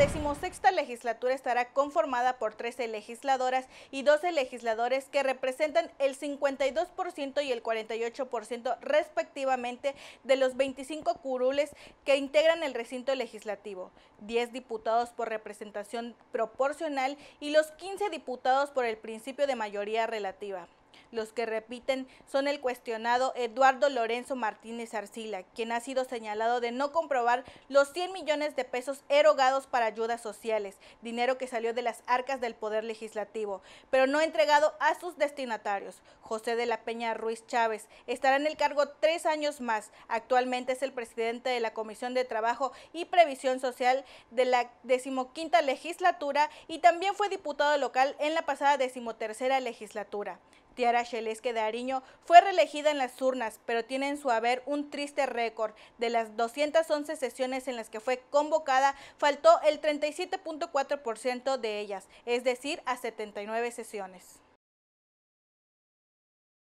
La decimosexta legislatura estará conformada por 13 legisladoras y 12 legisladores que representan el 52% y el 48% respectivamente de los 25 curules que integran el recinto legislativo, 10 diputados por representación proporcional y los 15 diputados por el principio de mayoría relativa. Los que repiten son el cuestionado Eduardo Lorenzo Martínez Arcila, quien ha sido señalado de no comprobar los 100 millones de pesos erogados para ayudas sociales, dinero que salió de las arcas del Poder Legislativo, pero no entregado a sus destinatarios. José de la Peña Ruiz Chávez estará en el cargo tres años más. Actualmente es el presidente de la Comisión de Trabajo y Previsión Social de la decimoquinta legislatura y también fue diputado local en la pasada decimotercera legislatura. Tiara Chelesque de Ariño fue reelegida en las urnas, pero tiene en su haber un triste récord. De las 211 sesiones en las que fue convocada, faltó el 37.4% de ellas, es decir, a 79 sesiones.